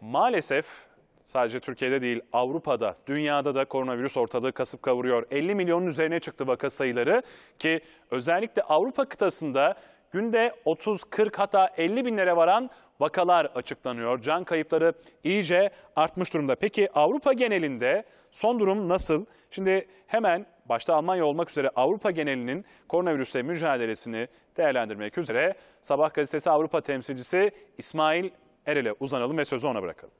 Maalesef sadece Türkiye'de değil Avrupa'da, dünyada da koronavirüs ortalığı kasıp kavuruyor. 50 milyonun üzerine çıktı vaka sayıları ki özellikle Avrupa kıtasında günde 30, 40 hatta 50 binlere varan vakalar açıklanıyor. Can kayıpları iyice artmış durumda. Peki Avrupa genelinde son durum nasıl? Şimdi hemen başta Almanya olmak üzere Avrupa genelinin koronavirüsle mücadelesini değerlendirmek üzere Sabah gazetesi Avrupa temsilcisi İsmail el ele uzanalım ve sözü ona bırakalım.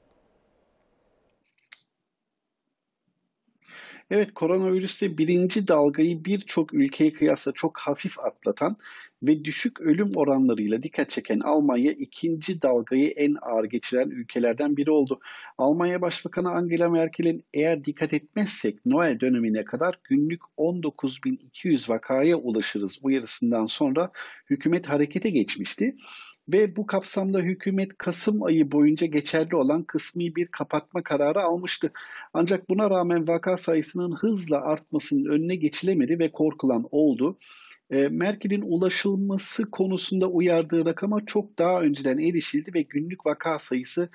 Evet koronavirüste birinci dalgayı birçok ülkeye kıyasla çok hafif atlatan ve düşük ölüm oranlarıyla dikkat çeken Almanya ikinci dalgayı en ağır geçiren ülkelerden biri oldu. Almanya Başbakanı Angela Merkel'in eğer dikkat etmezsek Noel dönemine kadar günlük 19.200 vakaya ulaşırız uyarısından sonra hükümet harekete geçmişti ve bu kapsamda hükümet Kasım ayı boyunca geçerli olan kısmi bir kapatma kararı almıştı. Ancak buna rağmen vaka sayısının hızla artmasının önüne geçilemedi ve korkulan oldu. E, Merkel'in ulaşılması konusunda uyardığı rakama çok daha önceden erişildi ve günlük vaka sayısı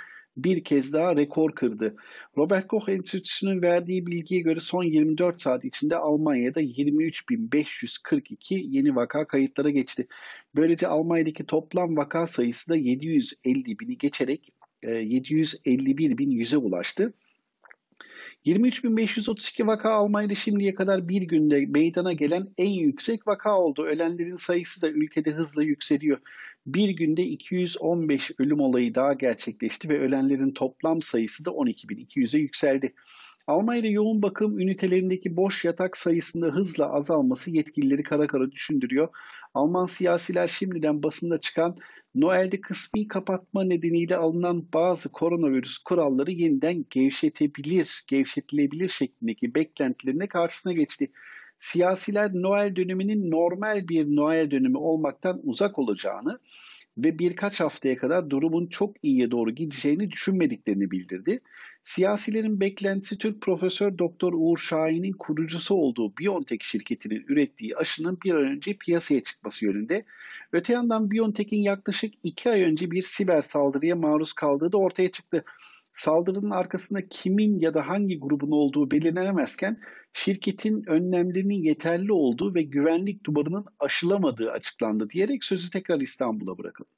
bir kez daha rekor kırdı. Robert Koch Enstitüsü'nün verdiği bilgiye göre son 24 saat içinde Almanya'da 23.542 yeni vaka kayıtlara geçti. Böylece Almanya'daki toplam vaka sayısı da 750 bini geçerek 751.100'e ulaştı. 23.532 vaka Almanya'da şimdiye kadar bir günde meydana gelen en yüksek vaka oldu. Ölenlerin sayısı da ülkede hızla yükseliyor. Bir günde 215 ölüm olayı daha gerçekleşti ve ölenlerin toplam sayısı da 12.200'e yükseldi. Almanya'da yoğun bakım ünitelerindeki boş yatak sayısında hızla azalması yetkilileri kara kara düşündürüyor. Alman siyasiler şimdiden basında çıkan Noel'de kısmi kapatma nedeniyle alınan bazı koronavirüs kuralları yeniden gevşetebilir, gevşetilebilir şeklindeki beklentilerine karşısına geçti. Siyasiler Noel döneminin normal bir Noel dönemi olmaktan uzak olacağını, ve birkaç haftaya kadar durumun çok iyiye doğru gideceğini düşünmediklerini bildirdi. Siyasilerin beklentisi Türk Profesör Doktor Uğur Şahin'in kurucusu olduğu BioNTech şirketinin ürettiği aşının bir an önce piyasaya çıkması yönünde. Öte yandan BioNTech'in yaklaşık iki ay önce bir siber saldırıya maruz kaldığı da ortaya çıktı. Saldırının arkasında kimin ya da hangi grubun olduğu belirlenemezken şirketin önlemlerinin yeterli olduğu ve güvenlik duvarının aşılamadığı açıklandı diyerek sözü tekrar İstanbul'a bırakalım.